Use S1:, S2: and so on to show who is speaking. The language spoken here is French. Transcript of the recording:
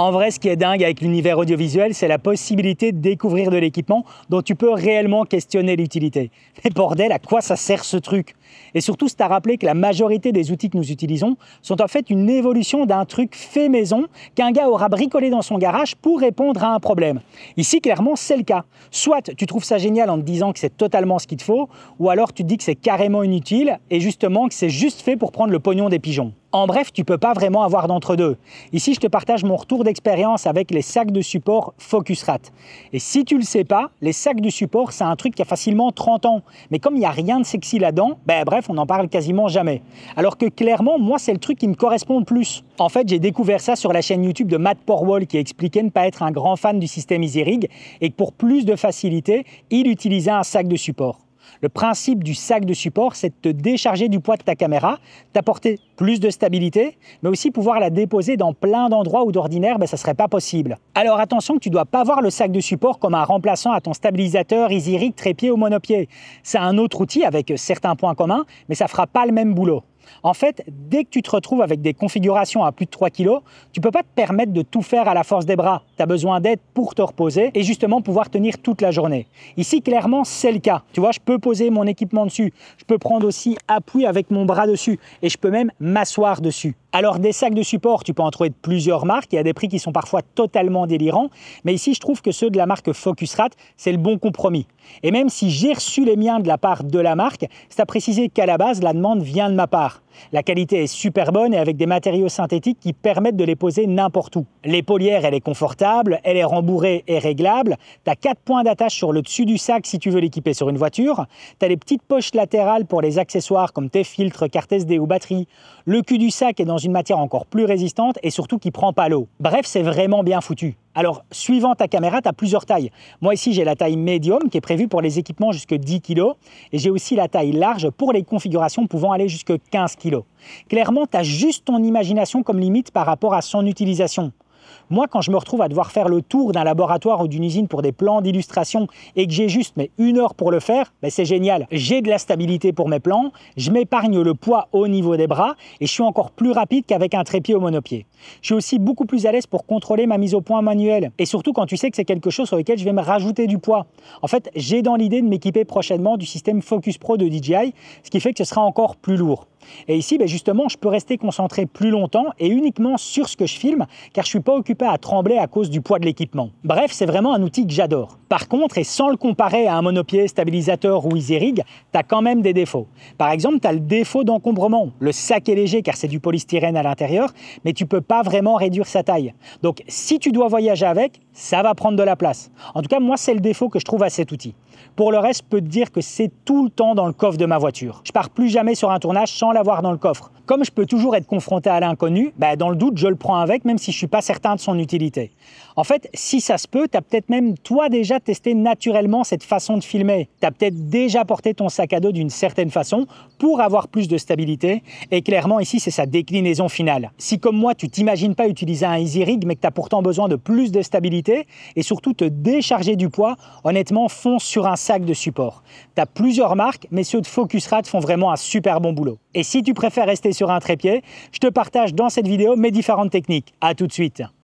S1: En vrai, ce qui est dingue avec l'univers audiovisuel, c'est la possibilité de découvrir de l'équipement dont tu peux réellement questionner l'utilité. Mais bordel, à quoi ça sert ce truc Et surtout, c'est à rappeler que la majorité des outils que nous utilisons sont en fait une évolution d'un truc fait maison qu'un gars aura bricolé dans son garage pour répondre à un problème. Ici, clairement, c'est le cas. Soit tu trouves ça génial en te disant que c'est totalement ce qu'il te faut, ou alors tu te dis que c'est carrément inutile et justement que c'est juste fait pour prendre le pognon des pigeons. En bref, tu peux pas vraiment avoir d'entre-deux. Ici, je te partage mon retour d'expérience avec les sacs de support Focusrat. Et si tu le sais pas, les sacs de support, c'est un truc qui a facilement 30 ans. Mais comme il n'y a rien de sexy là-dedans, ben bref, on n'en parle quasiment jamais. Alors que clairement, moi, c'est le truc qui me correspond le plus. En fait, j'ai découvert ça sur la chaîne YouTube de Matt Porwall qui expliquait ne pas être un grand fan du système EasyRig et que pour plus de facilité, il utilisait un sac de support. Le principe du sac de support, c'est de te décharger du poids de ta caméra, t'apporter plus de stabilité, mais aussi pouvoir la déposer dans plein d'endroits où d'ordinaire, ben, ça ne serait pas possible. Alors attention que tu ne dois pas voir le sac de support comme un remplaçant à ton stabilisateur Easy trépied ou monopied. C'est un autre outil avec certains points communs, mais ça ne fera pas le même boulot. En fait, dès que tu te retrouves avec des configurations à plus de 3 kg, tu ne peux pas te permettre de tout faire à la force des bras. Tu as besoin d'aide pour te reposer et justement pouvoir tenir toute la journée. Ici, clairement, c'est le cas. Tu vois, je peux poser mon équipement dessus. Je peux prendre aussi appui avec mon bras dessus et je peux même m'asseoir dessus. Alors des sacs de support, tu peux en trouver de plusieurs marques, il y a des prix qui sont parfois totalement délirants, mais ici je trouve que ceux de la marque Focusrat, c'est le bon compromis. Et même si j'ai reçu les miens de la part de la marque, c'est à préciser qu'à la base, la demande vient de ma part. La qualité est super bonne et avec des matériaux synthétiques qui permettent de les poser n'importe où. L'épaulière, elle est confortable, elle est rembourrée et réglable. Tu as 4 points d'attache sur le dessus du sac si tu veux l'équiper sur une voiture. Tu as des petites poches latérales pour les accessoires comme tes filtres, carte SD ou batterie. Le cul du sac est dans une matière encore plus résistante et surtout qui prend pas l'eau. Bref, c'est vraiment bien foutu. Alors, suivant ta caméra, tu as plusieurs tailles. Moi, ici, j'ai la taille médium qui est prévue pour les équipements jusqu'à 10 kg et j'ai aussi la taille large pour les configurations pouvant aller jusqu'à 15 kg. Clairement, tu as juste ton imagination comme limite par rapport à son utilisation. Moi, quand je me retrouve à devoir faire le tour d'un laboratoire ou d'une usine pour des plans d'illustration et que j'ai juste mais une heure pour le faire, ben, c'est génial. J'ai de la stabilité pour mes plans, je m'épargne le poids au niveau des bras et je suis encore plus rapide qu'avec un trépied au monopied. Je suis aussi beaucoup plus à l'aise pour contrôler ma mise au point manuelle et surtout quand tu sais que c'est quelque chose sur lequel je vais me rajouter du poids. En fait, j'ai dans l'idée de m'équiper prochainement du système Focus Pro de DJI, ce qui fait que ce sera encore plus lourd. Et ici, ben, justement, je peux rester concentré plus longtemps et uniquement sur ce que je filme car je suis pas occupé à trembler à cause du poids de l'équipement. Bref, c'est vraiment un outil que j'adore. Par contre, et sans le comparer à un monopied, stabilisateur ou easy tu as quand même des défauts. Par exemple, tu as le défaut d'encombrement. Le sac est léger car c'est du polystyrène à l'intérieur, mais tu peux pas vraiment réduire sa taille. Donc, si tu dois voyager avec, ça va prendre de la place. En tout cas, moi, c'est le défaut que je trouve à cet outil. Pour le reste, je peux te dire que c'est tout le temps dans le coffre de ma voiture. Je pars plus jamais sur un tournage sans l'avoir dans le coffre. Comme je peux toujours être confronté à l'inconnu, bah, dans le doute, je le prends avec, même si je suis pas certain de son utilité. En fait, si ça se peut, tu as peut-être même toi déjà testé naturellement cette façon de filmer. Tu as peut-être déjà porté ton sac à dos d'une certaine façon pour avoir plus de stabilité. Et clairement, ici, c'est sa déclinaison finale. Si comme moi, tu t'imagines pas utiliser un Easy Rig, mais que tu as pourtant besoin de plus de stabilité, et surtout te décharger du poids, honnêtement, fonce sur un sac de support. Tu as plusieurs marques, mais ceux de Focusrad font vraiment un super bon boulot. Et si tu préfères rester sur un trépied, je te partage dans cette vidéo mes différentes techniques. A tout de suite.